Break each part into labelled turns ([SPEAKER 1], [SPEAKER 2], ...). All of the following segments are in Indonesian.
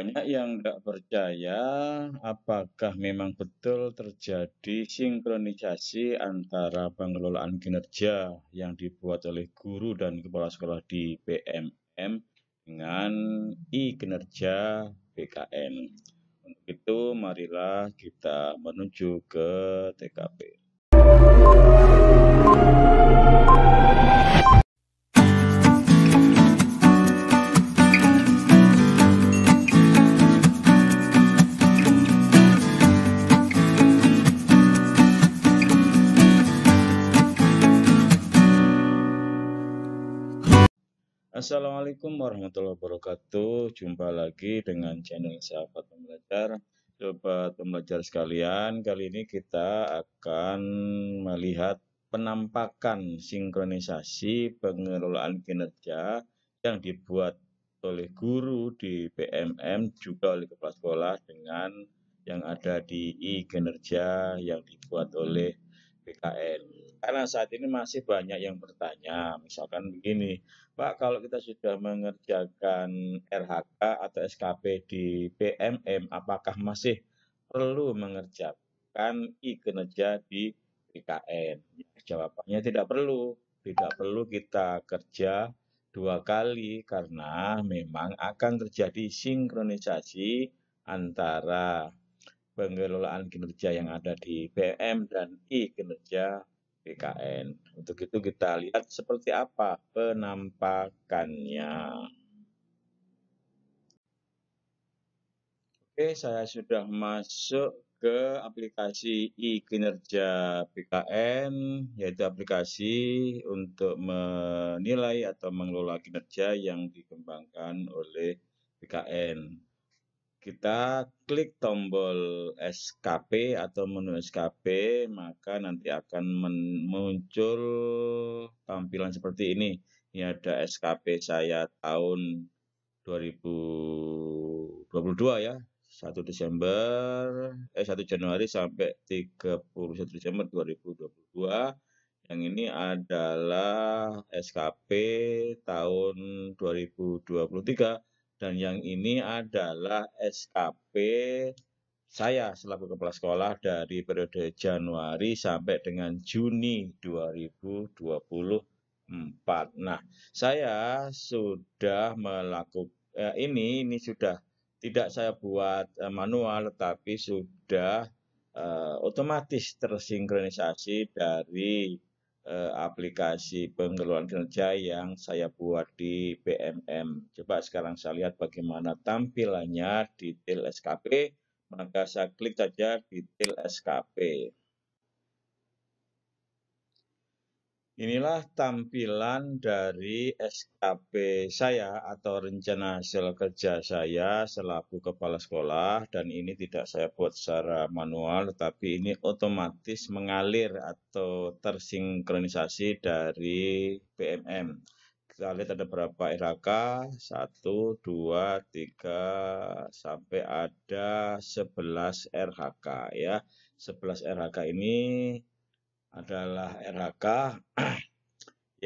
[SPEAKER 1] banyak yang tidak percaya apakah memang betul terjadi sinkronisasi antara pengelolaan kinerja yang dibuat oleh guru dan kepala sekolah di PMM dengan e-kinerja BKN. Untuk itu marilah kita menuju ke TKP. Assalamualaikum warahmatullahi wabarakatuh. Jumpa lagi dengan channel Sahabat Pembelajar. Sobat pembelajar sekalian, kali ini kita akan melihat penampakan sinkronisasi pengelolaan kinerja yang dibuat oleh guru di PMM juga oleh kepala sekolah dengan yang ada di e-kinerja yang dibuat oleh BKN. Karena saat ini masih banyak yang bertanya, misalkan begini, Pak, kalau kita sudah mengerjakan RHK atau SKP di PMM, apakah masih perlu mengerjakan e-kinerja di PKN? Ya, jawabannya tidak perlu. Tidak perlu kita kerja dua kali karena memang akan terjadi sinkronisasi antara pengelolaan kinerja yang ada di PM dan I kinerja PKN. Untuk itu kita lihat seperti apa penampakannya. Oke, saya sudah masuk ke aplikasi e-kinerja PKN, yaitu aplikasi untuk menilai atau mengelola kinerja yang dikembangkan oleh PKN kita klik tombol SKP atau menu SKP maka nanti akan muncul tampilan seperti ini ini ada SKP saya tahun 2022 ya 1 Desember eh 1 Januari sampai 31 Desember 2022 yang ini adalah SKP tahun 2023 dan yang ini adalah SKP saya selaku kepala sekolah dari periode Januari sampai dengan Juni 2024. Nah, saya sudah melakukan eh, ini ini sudah tidak saya buat eh, manual tetapi sudah eh, otomatis tersinkronisasi dari Eh, aplikasi pengeluaran kerja yang saya buat di PMM. Coba sekarang saya lihat bagaimana tampilannya detail SKP, maka saya klik saja detail SKP. Inilah tampilan dari SKP saya atau rencana hasil kerja saya selaku kepala sekolah dan ini tidak saya buat secara manual tetapi ini otomatis mengalir atau tersinkronisasi dari PMM. Kita lihat ada berapa RHK, 1, 2, 3, sampai ada 11 RHK ya. 11 RHK ini adalah RHK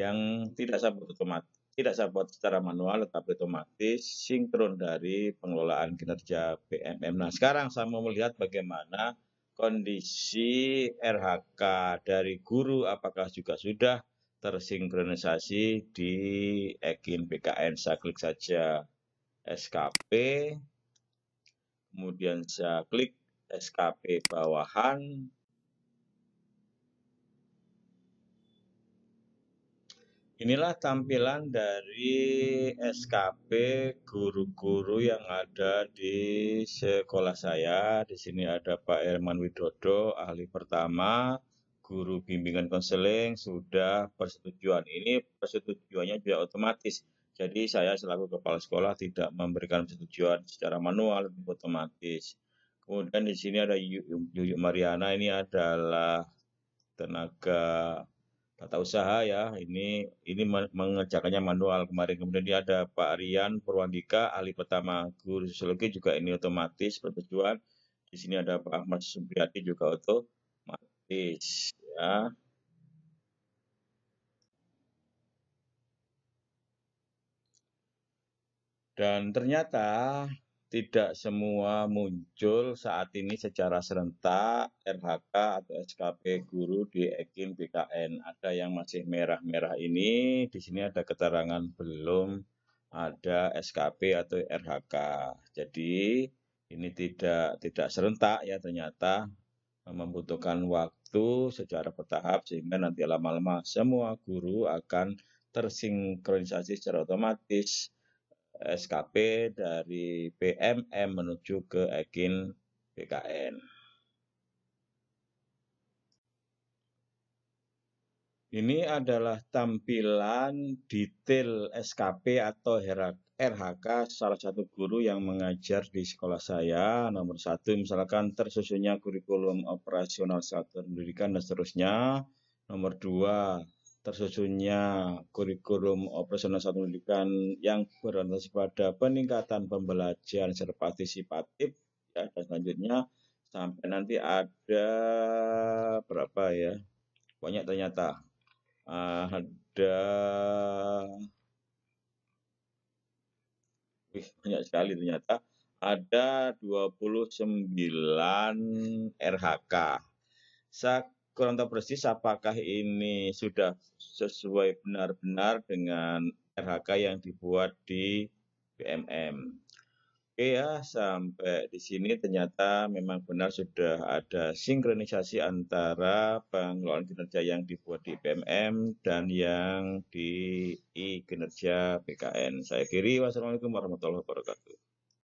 [SPEAKER 1] yang tidak sabot otomatis tidak sabot secara manual tetapi otomatis sinkron dari pengelolaan kinerja PMM. Nah, sekarang saya mau melihat bagaimana kondisi RHK dari guru apakah juga sudah tersinkronisasi di Ekin PKN. Saya klik saja SKP, kemudian saya klik SKP bawahan, Inilah tampilan dari SKP guru-guru yang ada di sekolah saya. Di sini ada Pak Herman Widodo, ahli pertama, guru bimbingan konseling, sudah persetujuan. Ini persetujuannya juga otomatis. Jadi saya selaku kepala sekolah tidak memberikan persetujuan secara manual, tapi otomatis. Kemudian di sini ada Yuyuk Mariana, ini adalah tenaga tata usaha ya ini ini mengerjakannya manual kemarin kemudian dia ada Pak Rian Purwandika ahli pertama guru sosiologi juga ini otomatis pertujuan di sini ada Pak Ahmad Supriyadi juga otomatis ya dan ternyata tidak semua muncul saat ini secara serentak RHK atau SKP guru di Ekin BKN. Ada yang masih merah-merah ini, di sini ada keterangan belum ada SKP atau RHK. Jadi ini tidak tidak serentak ya ternyata membutuhkan waktu secara bertahap sehingga nanti lama-lama semua guru akan tersinkronisasi secara otomatis Eh, SKP dari PMM menuju ke agen BKN. Ini adalah tampilan detail SKP atau RHK salah satu guru yang mengajar di sekolah saya. Nomor satu, misalkan tersusunnya kurikulum operasional saat pendidikan dan seterusnya. Nomor dua, tersusunnya kurikulum operasional satu pendidikan yang berorientasi pada peningkatan pembelajaran secara partisipatif ya dan selanjutnya sampai nanti ada berapa ya banyak ternyata ah, ada Wih, banyak sekali ternyata ada 29 RHK kurang tahu persis apakah ini sudah sesuai benar-benar dengan RHK yang dibuat di BMM. Oke ya, sampai di sini ternyata memang benar sudah ada sinkronisasi antara pengelolaan kinerja yang dibuat di BMM dan yang di I kinerja BKN. Saya kiri, wassalamualaikum warahmatullahi wabarakatuh.